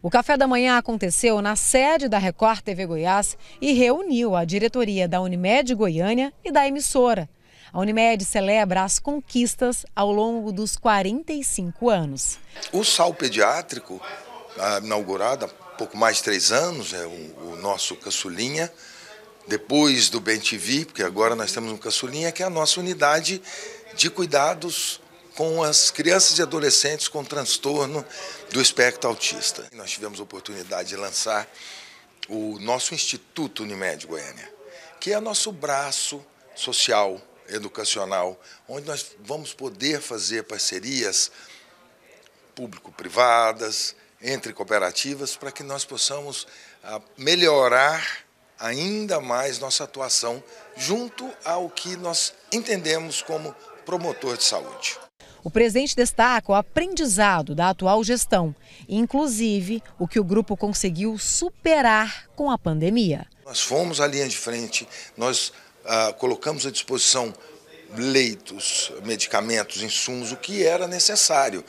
O café da manhã aconteceu na sede da Record TV Goiás e reuniu a diretoria da Unimed Goiânia e da emissora. A Unimed celebra as conquistas ao longo dos 45 anos. O sal pediátrico, inaugurado há pouco mais de três anos, é o, nosso caçulinha, depois do Bem TV, porque agora nós temos um caçulinha, que é a nossa unidade de cuidados com as crianças e adolescentes com transtorno do espectro autista. Nós tivemos a oportunidade de lançar o nosso Instituto Unimed Goiânia, que é nosso braço social, educacional, onde nós vamos poder fazer parcerias público-privadas, entre cooperativas, para que nós possamos ah, melhorar ainda mais nossa atuação junto ao que nós entendemos como promotor de saúde. O presidente destaca o aprendizado da atual gestão, inclusive o que o grupo conseguiu superar com a pandemia. Nós fomos à linha de frente, nós ah, colocamos à disposição leitos, medicamentos, insumos, o que era necessário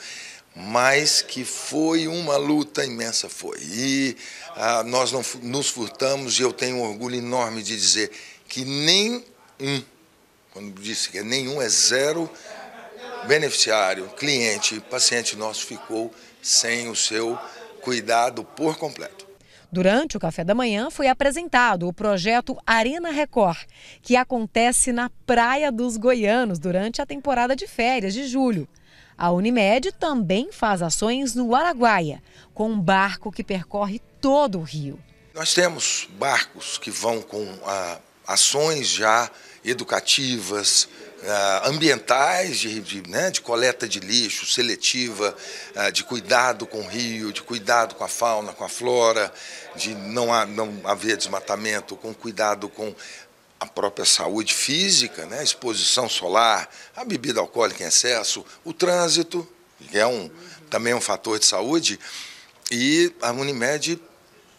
mas que foi uma luta imensa, foi. E ah, nós não nos furtamos, e eu tenho um orgulho enorme de dizer que nem um, quando disse que é nenhum, é zero beneficiário, cliente, paciente nosso ficou sem o seu cuidado por completo. Durante o café da manhã foi apresentado o projeto Arena Record, que acontece na Praia dos Goianos durante a temporada de férias de julho. A Unimed também faz ações no Araguaia, com um barco que percorre todo o rio. Nós temos barcos que vão com ah, ações já educativas, ah, ambientais de, de, né, de, coleta de lixo seletiva, ah, de cuidado com o rio, de cuidado com a fauna, com a flora, de não, há, não haver desmatamento, com cuidado com a própria saúde física, né, exposição solar, a bebida alcoólica em excesso, o trânsito, que é um, também é um fator de saúde, e a Unimed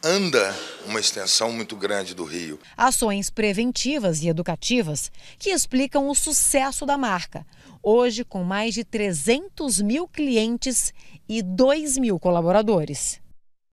anda uma extensão muito grande do rio. Ações preventivas e educativas que explicam o sucesso da marca. Hoje, com mais de 300 mil clientes e 2 mil colaboradores.